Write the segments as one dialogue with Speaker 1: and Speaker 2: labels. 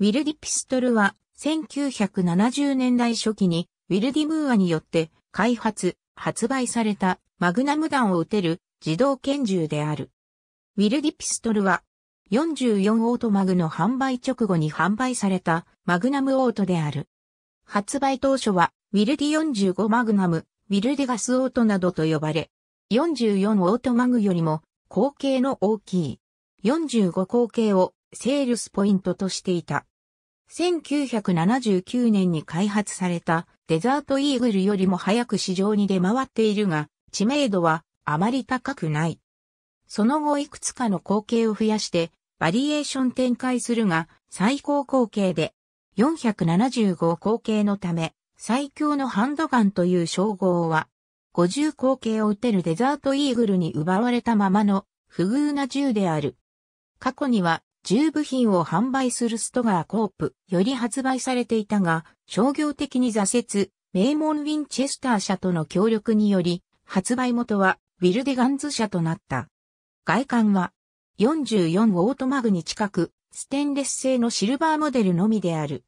Speaker 1: ウィルディピストルは1970年代初期にウィルディムーアによって開発、発売されたマグナム弾を撃てる自動拳銃である。ウィルディピストルは44オートマグの販売直後に販売されたマグナムオートである。発売当初はウィルディ45マグナム、ウィルディガスオートなどと呼ばれ、44オートマグよりも口径の大きい45口径をセールスポイントとしていた。1979年に開発されたデザートイーグルよりも早く市場に出回っているが、知名度はあまり高くない。その後いくつかの口径を増やして、バリエーション展開するが、最高口径で、475口径のため、最強のハンドガンという称号は、50口径を打てるデザートイーグルに奪われたままの不遇な銃である。過去には重部品を販売するストガーコープより発売されていたが、商業的に挫折、名門ウィンチェスター社との協力により、発売元はウィルデガンズ社となった。外観は44オートマグに近く、ステンレス製のシルバーモデルのみである。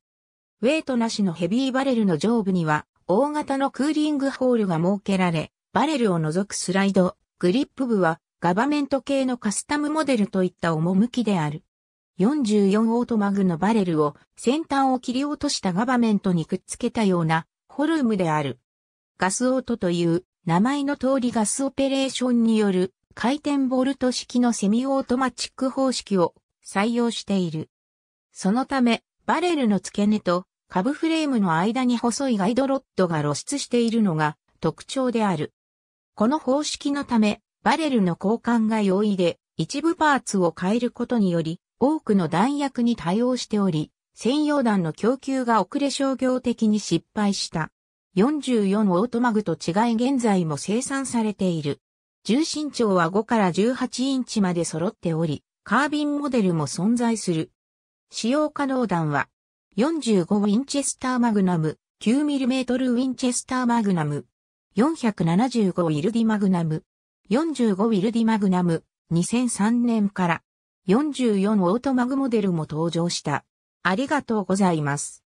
Speaker 1: ウェイトなしのヘビーバレルの上部には、大型のクーリングホールが設けられ、バレルを除くスライド、グリップ部は、ガバメント系のカスタムモデルといった趣である。44オートマグのバレルを先端を切り落としたガバメントにくっつけたようなフォルムである。ガスオートという名前の通りガスオペレーションによる回転ボルト式のセミオートマチック方式を採用している。そのため、バレルの付け根と株フレームの間に細いガイドロッドが露出しているのが特徴である。この方式のため、バレルの交換が容易で、一部パーツを変えることにより、多くの弾薬に対応しており、専用弾の供給が遅れ商業的に失敗した。44オートマグと違い現在も生産されている。重心長は5から18インチまで揃っており、カービンモデルも存在する。使用可能弾は、45ウィンチェスターマグナム、9mm ウィンチェスターマグナム、475ウィルディマグナム、45ウィルディマグナム、2003年から、44オートマグモデルも登場した。ありがとうございます。